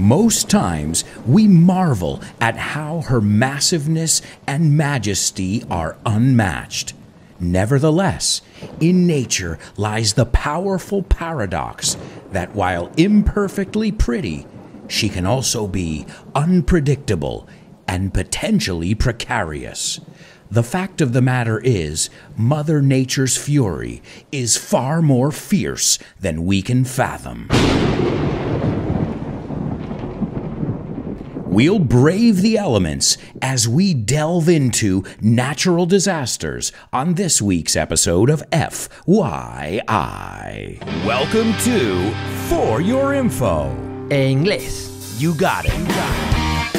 Most times, we marvel at how her massiveness and majesty are unmatched. Nevertheless, in nature lies the powerful paradox that while imperfectly pretty, she can also be unpredictable and potentially precarious. The fact of the matter is, Mother Nature's fury is far more fierce than we can fathom. We'll brave the elements as we delve into natural disasters on this week's episode of FYI. Welcome to For Your Info. English, You got it. You got it.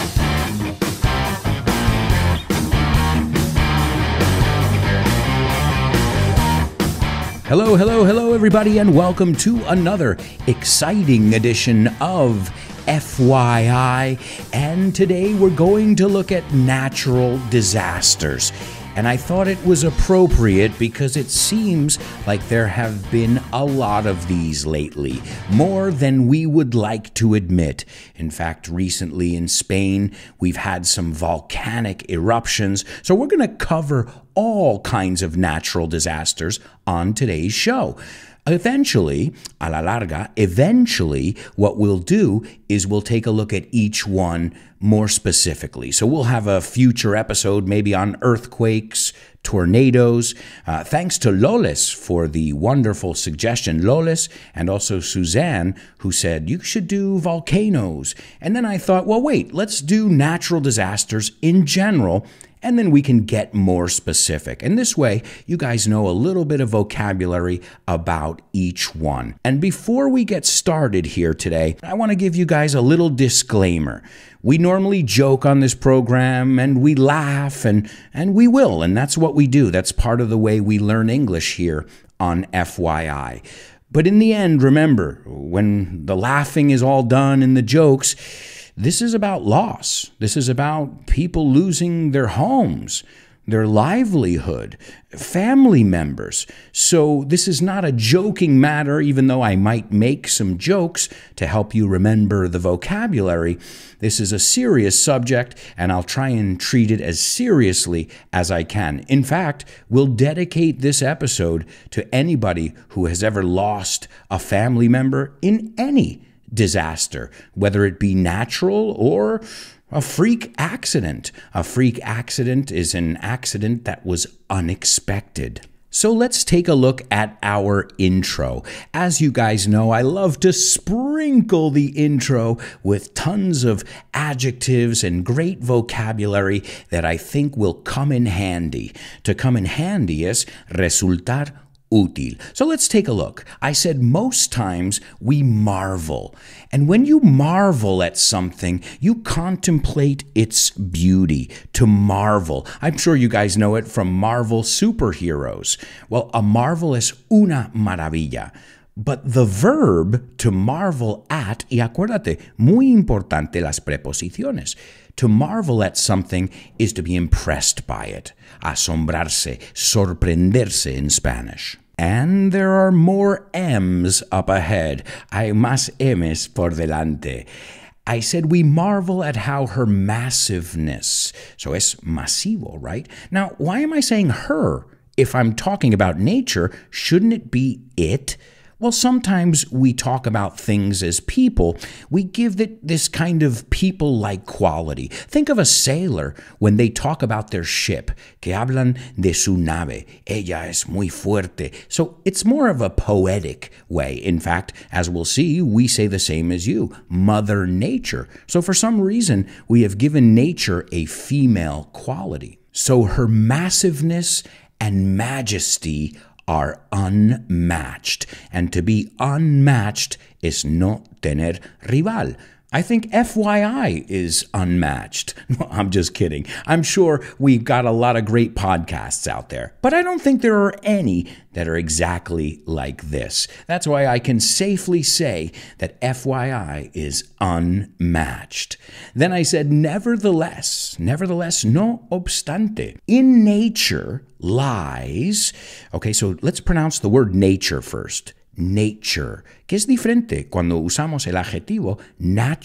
Hello, hello, hello, everybody, and welcome to another exciting edition of FYI, and today we're going to look at natural disasters. And I thought it was appropriate because it seems like there have been a lot of these lately, more than we would like to admit. In fact, recently in Spain, we've had some volcanic eruptions. So we're going to cover all kinds of natural disasters on today's show. Eventually, a la larga, eventually, what we'll do is we'll take a look at each one more specifically. So we'll have a future episode maybe on earthquakes, tornadoes. Uh, thanks to Lolis for the wonderful suggestion, Lolis, and also Suzanne, who said you should do volcanoes. And then I thought, well, wait, let's do natural disasters in general and then we can get more specific. And this way, you guys know a little bit of vocabulary about each one. And before we get started here today, I want to give you guys a little disclaimer. We normally joke on this program and we laugh and, and we will, and that's what we do. That's part of the way we learn English here on FYI. But in the end, remember, when the laughing is all done and the jokes, this is about loss. This is about people losing their homes, their livelihood, family members. So this is not a joking matter, even though I might make some jokes to help you remember the vocabulary. This is a serious subject, and I'll try and treat it as seriously as I can. In fact, we'll dedicate this episode to anybody who has ever lost a family member in any disaster, whether it be natural or a freak accident. A freak accident is an accident that was unexpected. So let's take a look at our intro. As you guys know, I love to sprinkle the intro with tons of adjectives and great vocabulary that I think will come in handy. To come in handy is resultar útil. So let's take a look. I said most times we marvel. And when you marvel at something, you contemplate its beauty, to marvel. I'm sure you guys know it from Marvel superheroes. Well, a marvel is una maravilla. But the verb to marvel at, y acuérdate, muy importante las preposiciones. To marvel at something is to be impressed by it. Asombrarse, sorprenderse in Spanish. And there are more M's up ahead. Hay más M's por delante. I said we marvel at how her massiveness, so es masivo, right? Now, why am I saying her? If I'm talking about nature, shouldn't it be it? Well, sometimes we talk about things as people. We give it this kind of people like quality. Think of a sailor when they talk about their ship. Que hablan de su nave. Ella es muy fuerte. So it's more of a poetic way. In fact, as we'll see, we say the same as you Mother Nature. So for some reason, we have given nature a female quality. So her massiveness and majesty are unmatched. And to be unmatched is no tener rival. I think FYI is unmatched. I'm just kidding. I'm sure we've got a lot of great podcasts out there, but I don't think there are any that are exactly like this. That's why I can safely say that FYI is unmatched. Then I said, nevertheless, nevertheless, no obstante. In nature lies, okay, so let's pronounce the word nature first. nature, que es diferente cuando usamos el adjetivo natural.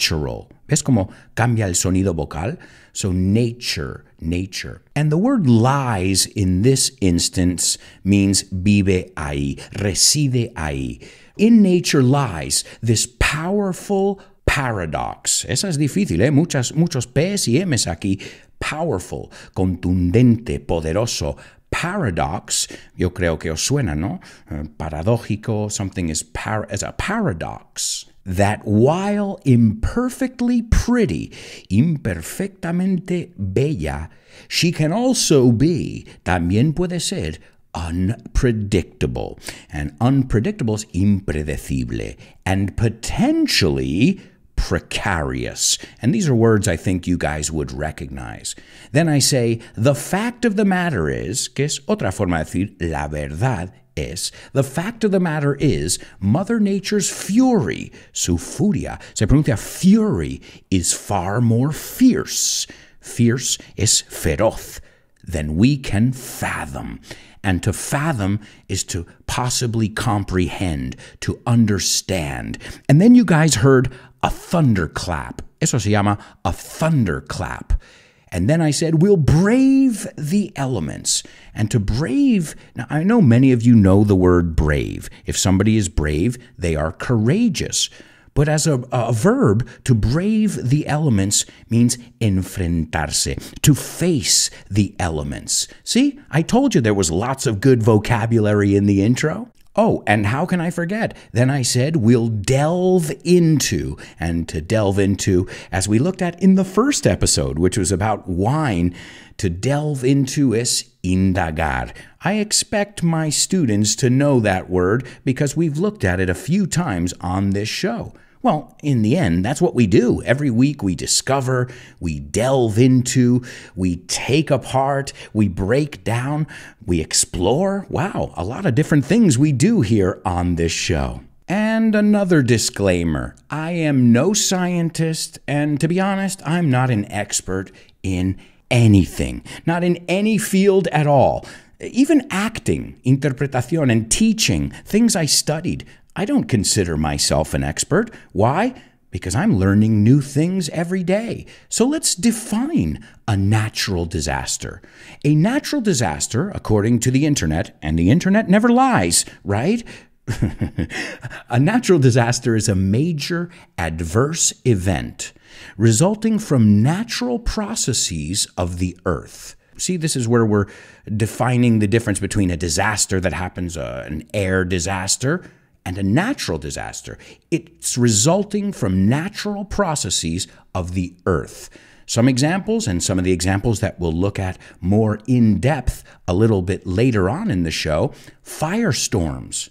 ¿Ves cómo cambia el sonido vocal? So nature, nature. And the word lies in this instance means vive ahí, reside ahí. In nature lies this powerful paradox. Esa es difícil, ¿eh? Muchas, muchos P's y M's aquí. Powerful, contundente, poderoso, paradox, yo creo que os suena, ¿no? Eh, paradójico, something is, par a paradox. That while imperfectly pretty, imperfectamente bella, she can also be, también puede ser, unpredictable. And unpredictable is impredecible. And potentially, precarious. And these are words I think you guys would recognize. Then I say, the fact of the matter is, que es otra forma de decir la verdad es, the fact of the matter is, Mother Nature's fury, su furia, se pronuncia fury, is far more fierce. Fierce es feroz than we can fathom. And to fathom is to possibly comprehend, to understand. And then you guys heard a thunderclap. Eso se llama a thunderclap. And then I said, we'll brave the elements. And to brave, now I know many of you know the word brave. If somebody is brave, they are courageous. But as a, a verb, to brave the elements means enfrentarse, to face the elements. See, I told you there was lots of good vocabulary in the intro. Oh, and how can I forget? Then I said, we'll delve into, and to delve into, as we looked at in the first episode, which was about wine, to delve into is indagar. I expect my students to know that word because we've looked at it a few times on this show. Well, in the end, that's what we do. Every week we discover, we delve into, we take apart, we break down, we explore. Wow, a lot of different things we do here on this show. And another disclaimer I am no scientist, and to be honest, I'm not an expert in anything, not in any field at all even acting, interpretación, and teaching, things I studied, I don't consider myself an expert. Why? Because I'm learning new things every day. So let's define a natural disaster. A natural disaster, according to the internet, and the internet never lies, right? a natural disaster is a major adverse event resulting from natural processes of the earth. See, this is where we're defining the difference between a disaster that happens, uh, an air disaster, and a natural disaster. It's resulting from natural processes of the earth. Some examples, and some of the examples that we'll look at more in depth a little bit later on in the show firestorms,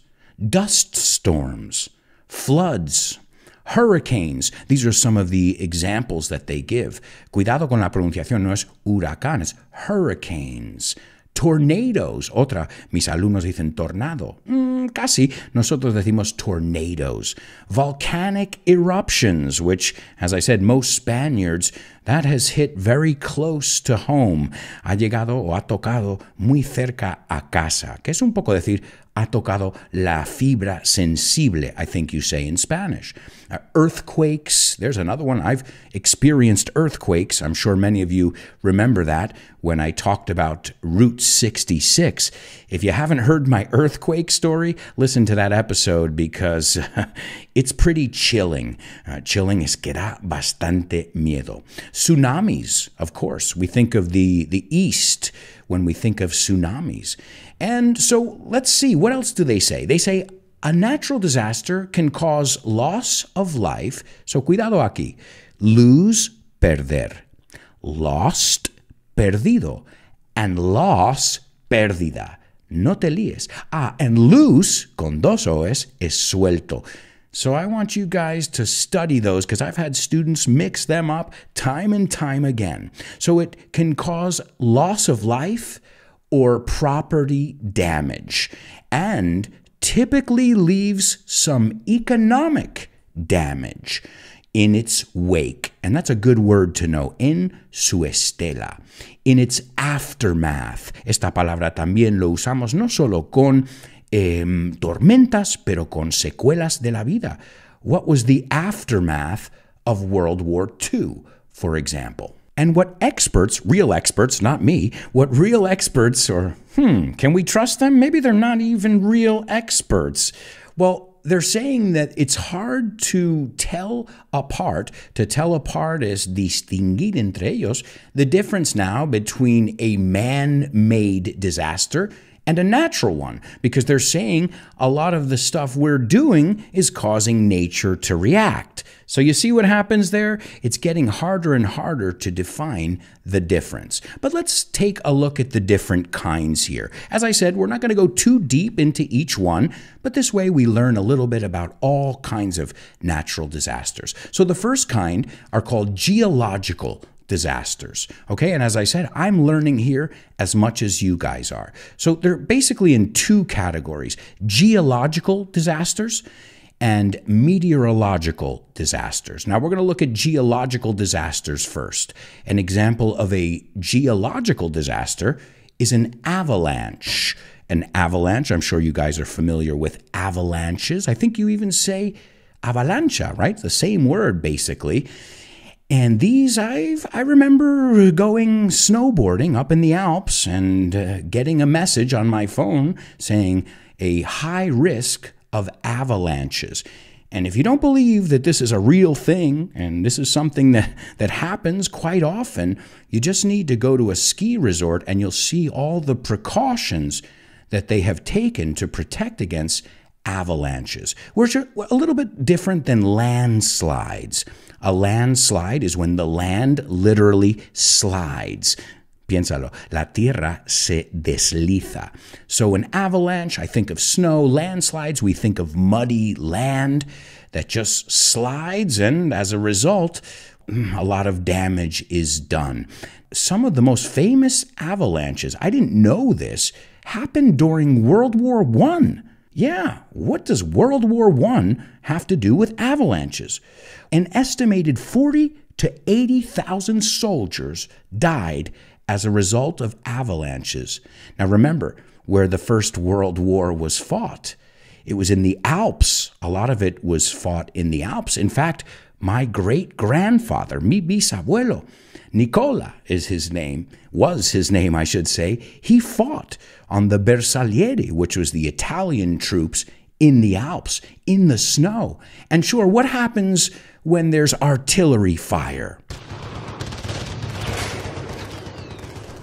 dust storms, floods, hurricanes. These are some of the examples that they give. Cuidado con la pronunciación, no es huracanes, hurricanes tornadoes. Otra, mis alumnos dicen tornado. Mm, casi, nosotros decimos tornadoes. Volcanic eruptions, which, as I said, most Spaniards that has hit very close to home. Ha llegado o ha tocado muy cerca a casa, que es un poco decir, ha tocado la fibra sensible, I think you say in Spanish. Uh, earthquakes, there's another one. I've experienced earthquakes. I'm sure many of you remember that when I talked about Route 66. If you haven't heard my earthquake story, listen to that episode because it's pretty chilling. Uh, chilling is que da bastante miedo. Tsunamis, of course. We think of the, the East when we think of tsunamis. And so let's see, what else do they say? They say a natural disaster can cause loss of life. So cuidado aquí. Lose, perder. Lost, perdido. And loss, perdida. No te líes. Ah, and loose, con dos oes, es suelto. So I want you guys to study those because I've had students mix them up time and time again. So it can cause loss of life or property damage and typically leaves some economic damage in its wake and that's a good word to know, en su estela. In its aftermath, esta palabra también lo usamos no solo con eh, tormentas, pero con secuelas de la vida. What was the aftermath of World War II, for example? And what experts, real experts, not me, what real experts, or hmm, can we trust them? Maybe they're not even real experts. Well, they're saying that it's hard to tell apart, to tell apart is distinguir entre ellos, the difference now between a man made disaster and a natural one because they're saying a lot of the stuff we're doing is causing nature to react. So you see what happens there? It's getting harder and harder to define the difference. But let's take a look at the different kinds here. As I said, we're not going to go too deep into each one, but this way we learn a little bit about all kinds of natural disasters. So the first kind are called geological disasters. Okay, and as I said, I'm learning here as much as you guys are. So they're basically in two categories geological disasters and meteorological disasters. Now we're going to look at geological disasters first. An example of a geological disaster is an avalanche. An avalanche, I'm sure you guys are familiar with avalanches. I think you even say avalancha, right? The same word basically. And these, I I remember going snowboarding up in the Alps and uh, getting a message on my phone saying a high risk of avalanches. And if you don't believe that this is a real thing and this is something that, that happens quite often, you just need to go to a ski resort and you'll see all the precautions that they have taken to protect against avalanches, which are a little bit different than landslides. A landslide is when the land literally slides. Piénsalo, la tierra se desliza. So, an avalanche, I think of snow. Landslides, we think of muddy land that just slides, and as a result, mm, a lot of damage is done. Some of the most famous avalanches, I didn't know this, happened during World War One. Yeah, what does World War I have to do with avalanches? An estimated 40 to 80,000 soldiers died as a result of avalanches. Now remember where the First World War was fought. It was in the Alps. A lot of it was fought in the Alps. In fact, my great grandfather, mi bisabuelo, Nicola is his name, was his name, I should say. He fought on the Bersaglieri, which was the Italian troops in the Alps, in the snow. And sure, what happens when there's artillery fire?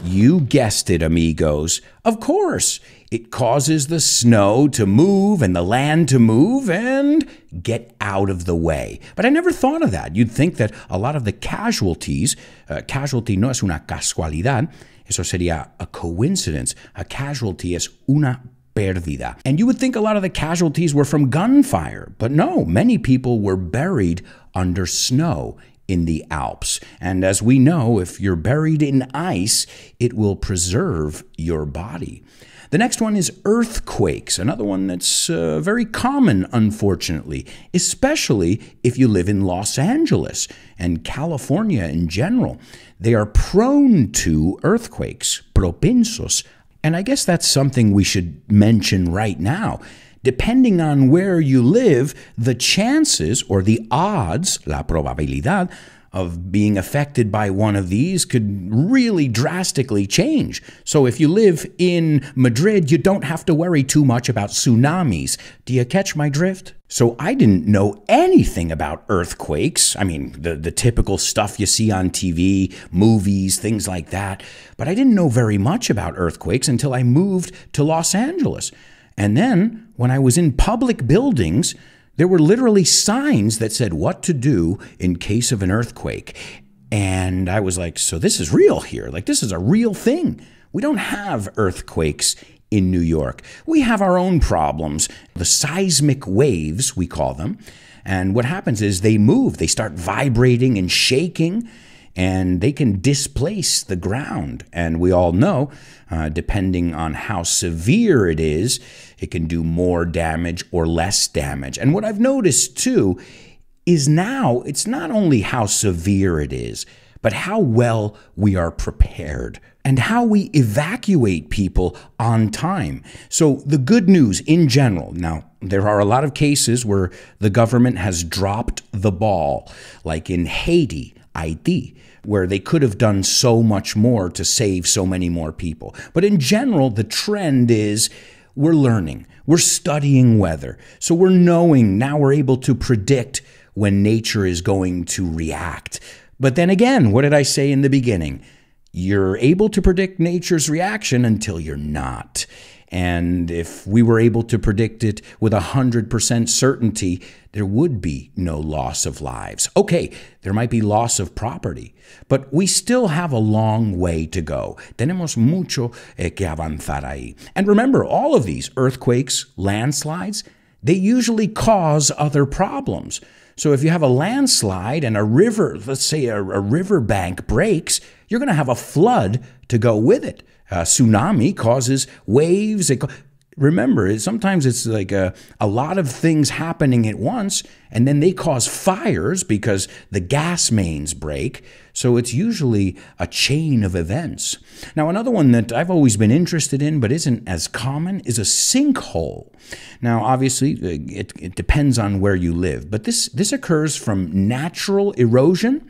You guessed it, amigos. Of course, it causes the snow to move and the land to move and get out of the way. But I never thought of that. You'd think that a lot of the casualties, uh, casualty no es una casualidad, eso sería a coincidence. A casualty es una pérdida. And you would think a lot of the casualties were from gunfire, but no, many people were buried under snow in the Alps. And as we know, if you're buried in ice, it will preserve your body. The next one is earthquakes, another one that's uh, very common, unfortunately, especially if you live in Los Angeles and California in general. They are prone to earthquakes, propensos. And I guess that's something we should mention right now depending on where you live, the chances or the odds, la probabilidad, of being affected by one of these could really drastically change. So if you live in Madrid, you don't have to worry too much about tsunamis. Do you catch my drift? So I didn't know anything about earthquakes. I mean, the, the typical stuff you see on TV, movies, things like that. But I didn't know very much about earthquakes until I moved to Los Angeles. And then when I was in public buildings, there were literally signs that said what to do in case of an earthquake. And I was like, so this is real here. Like, this is a real thing. We don't have earthquakes in New York. We have our own problems. The seismic waves, we call them. And what happens is they move, they start vibrating and shaking and they can displace the ground. And we all know, uh, depending on how severe it is, it can do more damage or less damage. And what I've noticed too is now it's not only how severe it is, but how well we are prepared and how we evacuate people on time. So, the good news in general now, there are a lot of cases where the government has dropped the ball, like in Haiti, Haiti where they could have done so much more to save so many more people. But in general, the trend is we're learning, we're studying weather. So we're knowing now we're able to predict when nature is going to react. But then again, what did I say in the beginning? You're able to predict nature's reaction until you're not. And if we were able to predict it with 100% certainty, there would be no loss of lives. Okay, there might be loss of property, but we still have a long way to go. Tenemos mucho eh, que avanzar ahí. And remember, all of these earthquakes, landslides, they usually cause other problems. So if you have a landslide and a river, let's say a, a riverbank breaks, you're going to have a flood to go with it. Uh, tsunami causes waves. It remember, sometimes it's like a, a lot of things happening at once, and then they cause fires because the gas mains break. So it's usually a chain of events. Now, another one that I've always been interested in but isn't as common is a sinkhole. Now, obviously, it, it depends on where you live, but this, this occurs from natural erosion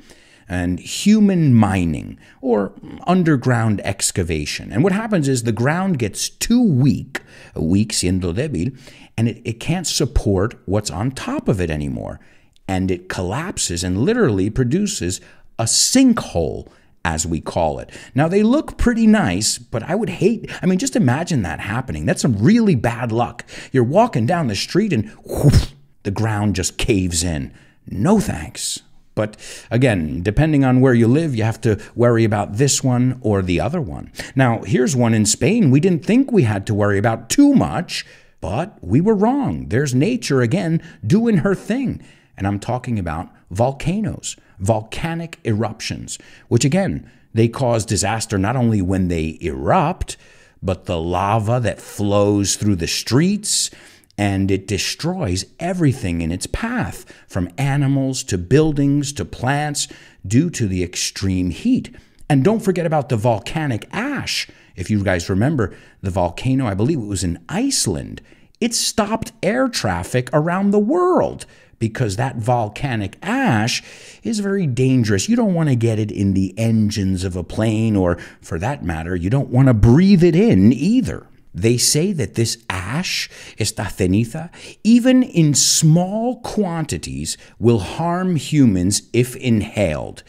and human mining or underground excavation. And what happens is the ground gets too weak, weak siendo débil, and it, it can't support what's on top of it anymore. And it collapses and literally produces a sinkhole as we call it. Now, they look pretty nice, but I would hate, I mean, just imagine that happening. That's some really bad luck. You're walking down the street and whoosh, the ground just caves in. No thanks. But again, depending on where you live, you have to worry about this one or the other one. Now, here's one in Spain we didn't think we had to worry about too much, but we were wrong. There's nature again doing her thing. And I'm talking about volcanoes, volcanic eruptions, which again, they cause disaster not only when they erupt, but the lava that flows through the streets and it destroys everything in its path, from animals to buildings to plants, due to the extreme heat. And don't forget about the volcanic ash. If you guys remember, the volcano, I believe it was in Iceland, it stopped air traffic around the world because that volcanic ash is very dangerous. You don't want to get it in the engines of a plane, or for that matter, you don't want to breathe it in either. They say that this ash, esta ceniza, even in small quantities, will harm humans if inhaled.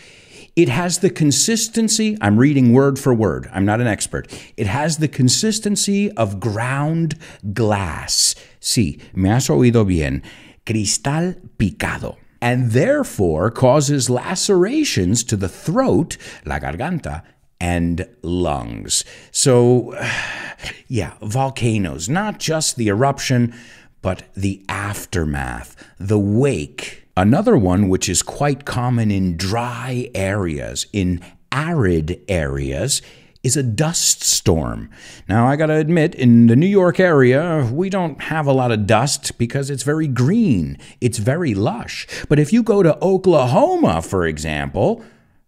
It has the consistency, I'm reading word for word, I'm not an expert. It has the consistency of ground glass. Sí, me has oído bien. Cristal picado and therefore causes lacerations to the throat, la garganta, and lungs. So, yeah, volcanoes, not just the eruption, but the aftermath, the wake. Another one which is quite common in dry areas, in arid areas, is a dust storm. Now, I gotta admit, in the New York area, we don't have a lot of dust because it's very green, it's very lush. But if you go to Oklahoma, for example,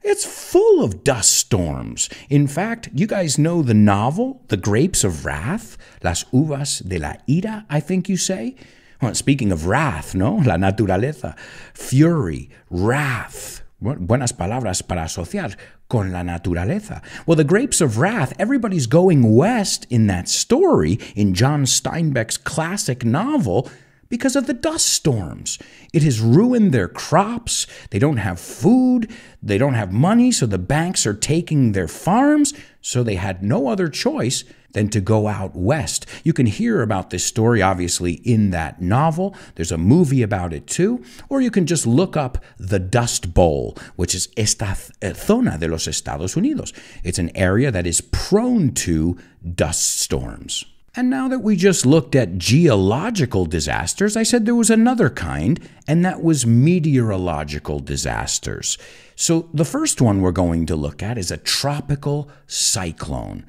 it's full of dust storms. In fact, you guys know the novel, The Grapes of Wrath, Las Uvas de la Ira, I think you say? Well, speaking of wrath, no? La naturaleza. Fury, wrath. Buenas palabras para asociar con la naturaleza. Well, the grapes of wrath, everybody's going west in that story, in John Steinbeck's classic novel, because of the dust storms. It has ruined their crops. They don't have food. They don't have money, so the banks are taking their farms. So they had no other choice than to go out west. You can hear about this story, obviously, in that novel. There's a movie about it too. Or you can just look up the Dust Bowl, which is esta eh, zona de los Estados Unidos. It's an area that is prone to dust storms. And now that we just looked at geological disasters, I said there was another kind, and that was meteorological disasters. So the first one we're going to look at is a tropical cyclone.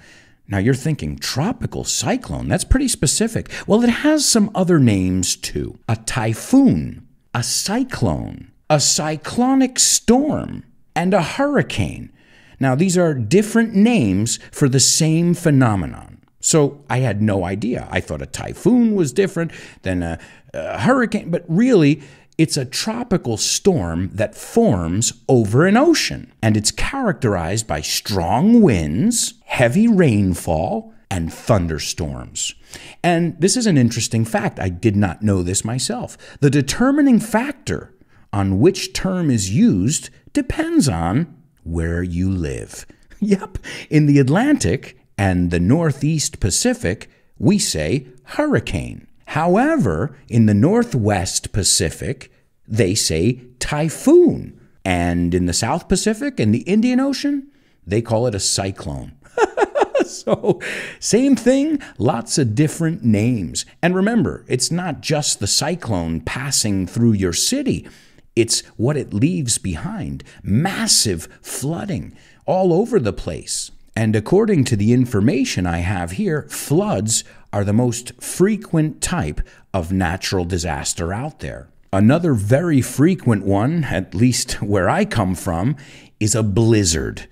Now you're thinking, tropical cyclone? That's pretty specific. Well, it has some other names too a typhoon, a cyclone, a cyclonic storm, and a hurricane. Now, these are different names for the same phenomenon. So I had no idea. I thought a typhoon was different than a, a hurricane, but really, it's a tropical storm that forms over an ocean, and it's characterized by strong winds, heavy rainfall, and thunderstorms. And this is an interesting fact. I did not know this myself. The determining factor on which term is used depends on where you live. Yep, in the Atlantic, and the Northeast Pacific, we say hurricane. However, in the Northwest Pacific, they say typhoon. And in the South Pacific and the Indian Ocean, they call it a cyclone. so, same thing, lots of different names. And remember, it's not just the cyclone passing through your city, it's what it leaves behind massive flooding all over the place. And according to the information I have here, floods are the most frequent type of natural disaster out there. Another very frequent one, at least where I come from, is a blizzard.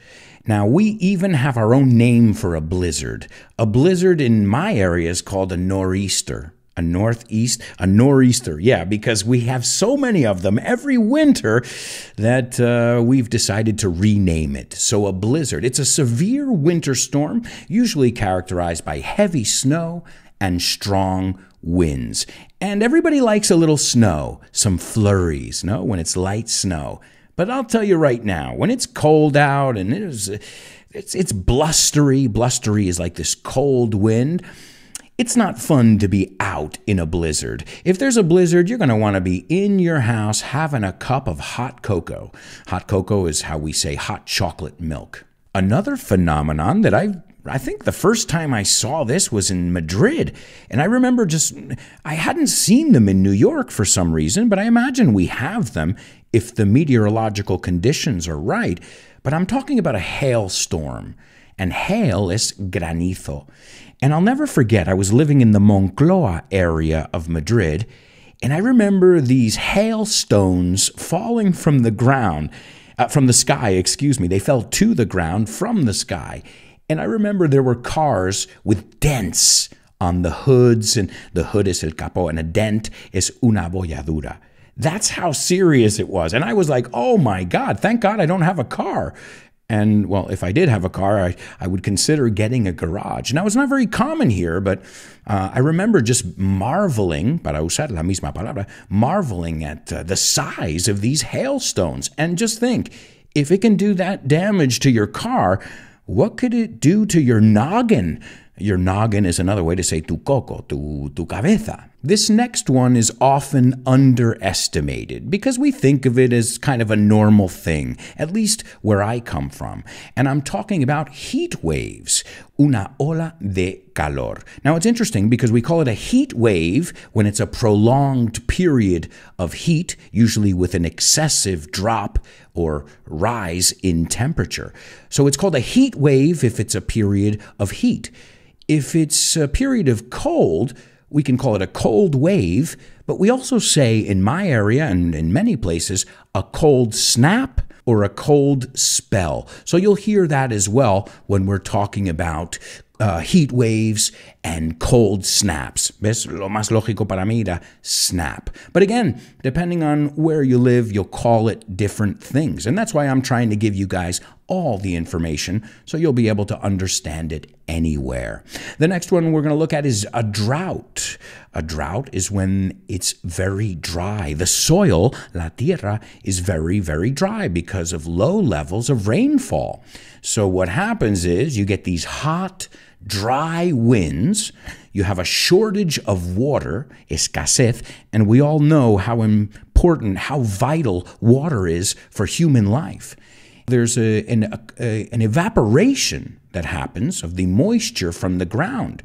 Now, we even have our own name for a blizzard. A blizzard in my area is called a nor'easter a northeast, a nor'easter. Yeah, because we have so many of them every winter that uh, we've decided to rename it. So, a blizzard. It's a severe winter storm, usually characterized by heavy snow and strong winds. And everybody likes a little snow, some flurries, no, when it's light snow. But I'll tell you right now, when it's cold out and it is, it's, it's blustery, blustery is like this cold wind it's not fun to be out in a blizzard. If there's a blizzard, you're going to want to be in your house having a cup of hot cocoa. Hot cocoa is how we say hot chocolate milk. Another phenomenon that i I think the first time I saw this was in Madrid. And I remember just, I hadn't seen them in New York for some reason, but I imagine we have them if the meteorological conditions are right. But I'm talking about a hailstorm. And hail is granizo. And I'll never forget, I was living in the Moncloa area of Madrid, and I remember these hailstones falling from the ground, uh, from the sky, excuse me. They fell to the ground from the sky. And I remember there were cars with dents on the hoods, and the hood is el capo, and a dent is una bolladura. That's how serious it was. And I was like, oh my God, thank God I don't have a car and well, if I did have a car, I, I would consider getting a garage. Now, it's not very common here, but uh, I remember just marveling, para usar la misma palabra, marveling at uh, the size of these hailstones. And just think if it can do that damage to your car, what could it do to your noggin? Your noggin is another way to say tu coco, tu, tu cabeza. This next one is often underestimated because we think of it as kind of a normal thing, at least where I come from. And I'm talking about heat waves, una ola de calor. Now it's interesting because we call it a heat wave when it's a prolonged period of heat, usually with an excessive drop or rise in temperature. So it's called a heat wave if it's a period of heat. If it's a period of cold, we can call it a cold wave, but we also say in my area and in many places a cold snap or a cold spell. So you'll hear that as well when we're talking about uh, heat waves and cold snaps. ¿Ves? Lo más lógico para mí era snap. But again, depending on where you live, you'll call it different things. And that's why I'm trying to give you guys all the information so you'll be able to understand it anywhere. The next one we're going to look at is a drought. A drought is when it's very dry. The soil, la tierra, is very, very dry because of low levels of rainfall. So what happens is you get these hot, dry winds, you have a shortage of water, escasez, and we all know how important, how vital water is for human life. There's a, an, a, an evaporation that happens of the moisture from the ground.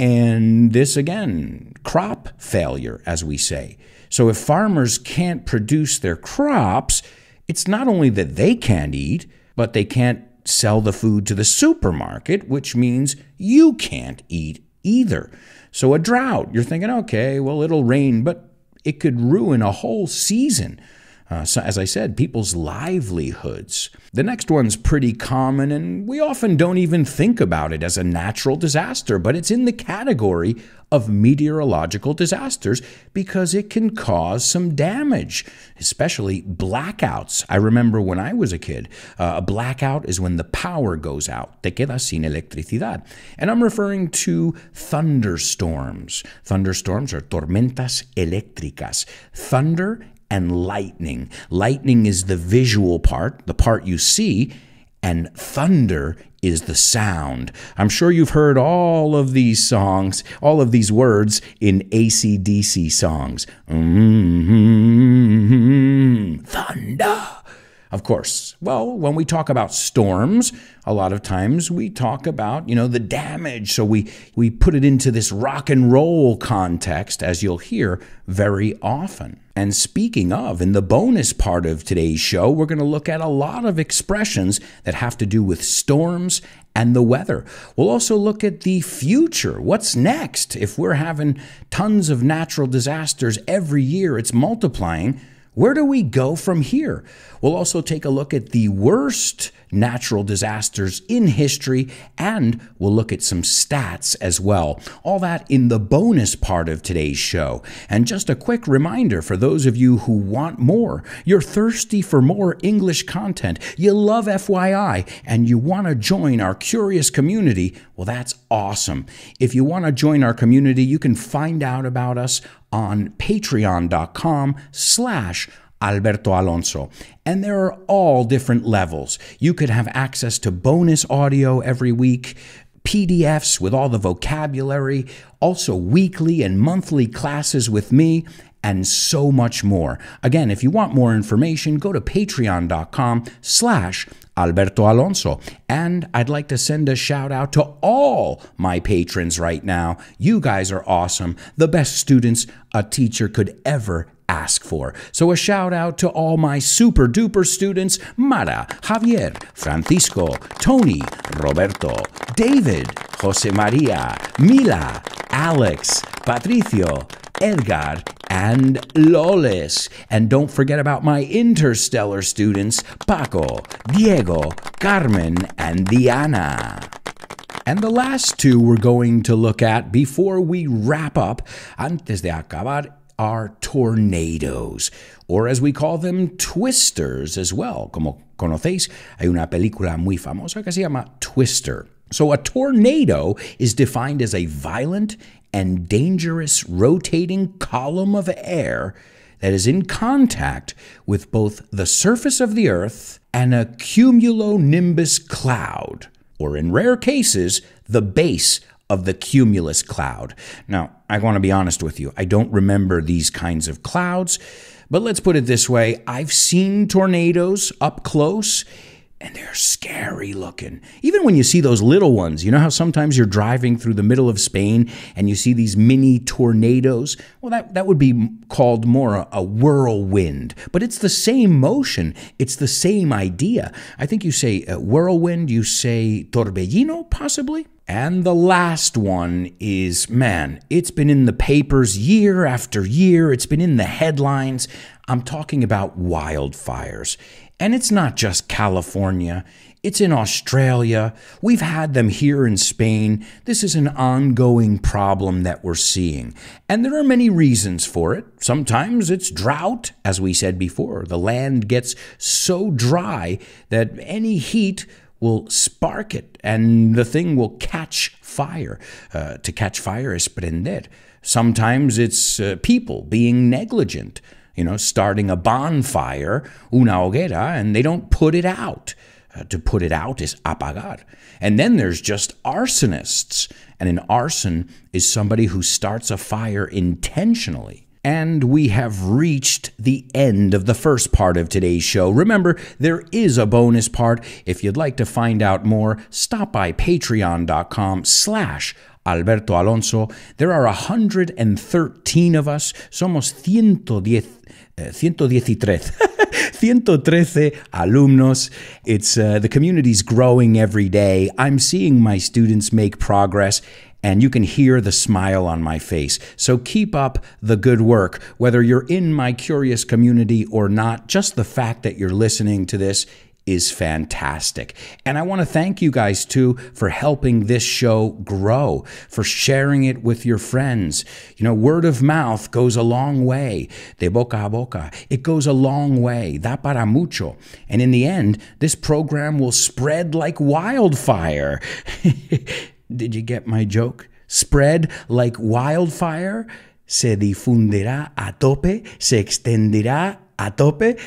And this again, crop failure, as we say. So if farmers can't produce their crops, it's not only that they can't eat, but they can't sell the food to the supermarket, which means you can't eat either. So, a drought, you're thinking, okay, well, it'll rain, but it could ruin a whole season uh, so, as I said, people's livelihoods. The next one's pretty common, and we often don't even think about it as a natural disaster, but it's in the category of meteorological disasters because it can cause some damage, especially blackouts. I remember when I was a kid, uh, a blackout is when the power goes out. Te quedas sin electricidad. And I'm referring to thunderstorms. Thunderstorms are tormentas eléctricas. Thunder and lightning. Lightning is the visual part, the part you see, and thunder is the sound. I'm sure you've heard all of these songs, all of these words in ACDC songs. Mm-hmm, thunder. Of course. Well, when we talk about storms, a lot of times we talk about, you know, the damage. So we, we put it into this rock and roll context, as you'll hear very often. And speaking of, in the bonus part of today's show, we're going to look at a lot of expressions that have to do with storms and the weather. We'll also look at the future. What's next? If we're having tons of natural disasters every year, it's multiplying. Where do we go from here? We'll also take a look at the worst natural disasters in history and we'll look at some stats as well. All that in the bonus part of today's show. And just a quick reminder for those of you who want more, you're thirsty for more English content, you love FYI, and you want to join our curious community, well, that's awesome. If you want to join our community, you can find out about us on patreon.com slash Alberto Alonso. And there are all different levels. You could have access to bonus audio every week, PDFs with all the vocabulary, also weekly and monthly classes with me, and so much more. Again, if you want more information, go to patreon.com slash Alberto Alonso. And I'd like to send a shout out to all my patrons right now. You guys are awesome, the best students a teacher could ever ask for. So a shout out to all my super duper students Mara, Javier, Francisco, Tony, Roberto, David, Jose Maria, Mila, Alex, Patricio, Edgar, and Lolis. And don't forget about my interstellar students, Paco, Diego, Carmen, and Diana. And the last two we're going to look at before we wrap up, antes de acabar, are tornadoes, or as we call them, twisters as well. Como conocéis, hay una película muy famosa que se llama Twister. So, a tornado is defined as a violent and dangerous rotating column of air that is in contact with both the surface of the Earth and a cumulonimbus cloud, or in rare cases, the base of the cumulus cloud. Now, I want to be honest with you, I don't remember these kinds of clouds, but let's put it this way I've seen tornadoes up close and they're scary looking. Even when you see those little ones, you know how sometimes you're driving through the middle of Spain and you see these mini tornadoes? Well, that, that would be called more a, a whirlwind, but it's the same motion, it's the same idea. I think you say uh, whirlwind, you say torbellino, possibly. And the last one is man, it's been in the papers year after year, it's been in the headlines. I'm talking about wildfires. And it's not just California, it's in Australia. We've had them here in Spain. This is an ongoing problem that we're seeing. And there are many reasons for it. Sometimes it's drought, as we said before. The land gets so dry that any heat will spark it and the thing will catch fire. Uh, to catch fire is prender. Sometimes it's uh, people being negligent you know, starting a bonfire, una hoguera, and they don't put it out. Uh, to put it out is apagar. And then there's just arsonists. And an arson is somebody who starts a fire intentionally. And we have reached the end of the first part of today's show. Remember, there is a bonus part. If you'd like to find out more, stop by patreon.com slash Alberto Alonso. There are 113 of us. Somos 110 113. 113 alumnos. It's uh, the community's growing every day. I'm seeing my students make progress and you can hear the smile on my face. So keep up the good work. Whether you're in my curious community or not, just the fact that you're listening to this is fantastic. And I want to thank you guys too for helping this show grow, for sharing it with your friends. You know, word of mouth goes a long way. De boca a boca. It goes a long way. That para mucho. And in the end, this program will spread like wildfire. Did you get my joke? Spread like wildfire. Se difundirá a tope, se extenderá a tope.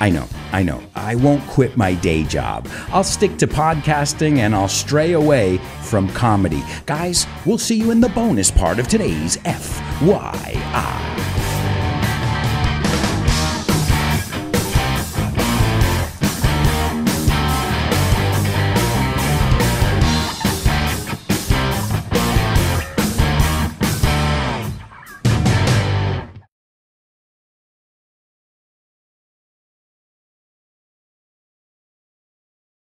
I know, I know. I won't quit my day job. I'll stick to podcasting and I'll stray away from comedy. Guys, we'll see you in the bonus part of today's FYI.